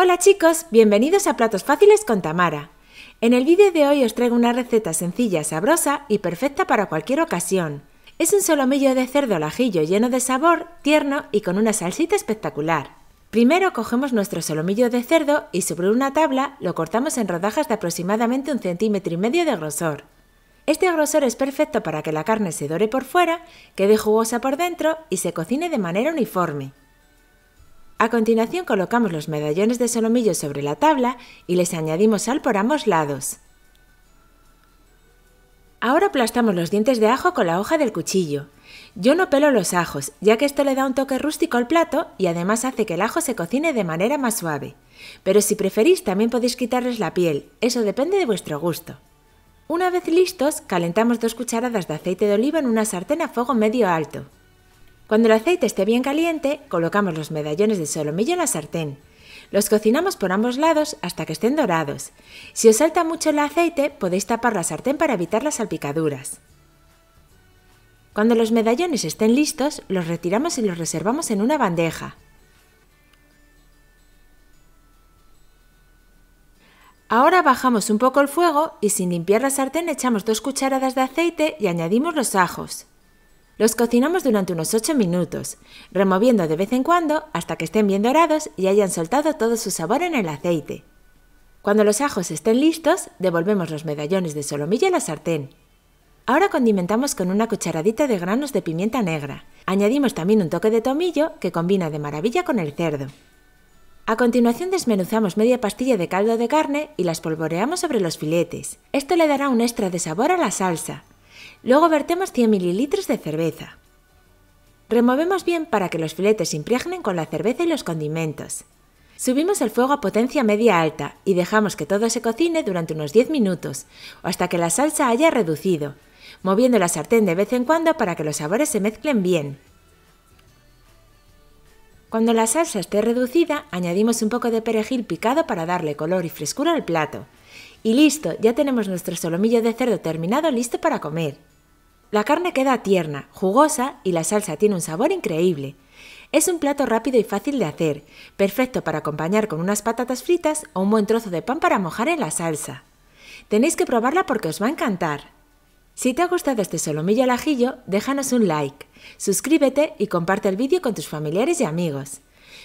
Hola chicos, bienvenidos a Platos Fáciles con Tamara. En el vídeo de hoy os traigo una receta sencilla, sabrosa y perfecta para cualquier ocasión. Es un solomillo de cerdo al ajillo lleno de sabor, tierno y con una salsita espectacular. Primero cogemos nuestro solomillo de cerdo y sobre una tabla lo cortamos en rodajas de aproximadamente un centímetro y medio de grosor. Este grosor es perfecto para que la carne se dore por fuera, quede jugosa por dentro y se cocine de manera uniforme. A continuación colocamos los medallones de solomillo sobre la tabla y les añadimos sal por ambos lados. Ahora aplastamos los dientes de ajo con la hoja del cuchillo. Yo no pelo los ajos, ya que esto le da un toque rústico al plato y además hace que el ajo se cocine de manera más suave. Pero si preferís también podéis quitarles la piel, eso depende de vuestro gusto. Una vez listos, calentamos dos cucharadas de aceite de oliva en una sartén a fuego medio alto. Cuando el aceite esté bien caliente, colocamos los medallones de solomillo en la sartén. Los cocinamos por ambos lados hasta que estén dorados. Si os salta mucho el aceite, podéis tapar la sartén para evitar las salpicaduras. Cuando los medallones estén listos, los retiramos y los reservamos en una bandeja. Ahora bajamos un poco el fuego y sin limpiar la sartén echamos dos cucharadas de aceite y añadimos los ajos. Los cocinamos durante unos 8 minutos, removiendo de vez en cuando hasta que estén bien dorados y hayan soltado todo su sabor en el aceite. Cuando los ajos estén listos, devolvemos los medallones de solomillo a la sartén. Ahora condimentamos con una cucharadita de granos de pimienta negra. Añadimos también un toque de tomillo que combina de maravilla con el cerdo. A continuación desmenuzamos media pastilla de caldo de carne y las polvoreamos sobre los filetes. Esto le dará un extra de sabor a la salsa. Luego vertemos 100 ml de cerveza. Removemos bien para que los filetes se impregnen con la cerveza y los condimentos. Subimos el fuego a potencia media alta y dejamos que todo se cocine durante unos 10 minutos o hasta que la salsa haya reducido, moviendo la sartén de vez en cuando para que los sabores se mezclen bien. Cuando la salsa esté reducida, añadimos un poco de perejil picado para darle color y frescura al plato. Y listo, ya tenemos nuestro solomillo de cerdo terminado listo para comer. La carne queda tierna, jugosa y la salsa tiene un sabor increíble. Es un plato rápido y fácil de hacer, perfecto para acompañar con unas patatas fritas o un buen trozo de pan para mojar en la salsa. Tenéis que probarla porque os va a encantar. Si te ha gustado este solomillo al ajillo, déjanos un like, suscríbete y comparte el vídeo con tus familiares y amigos.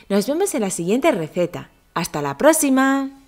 Nos vemos en la siguiente receta. ¡Hasta la próxima!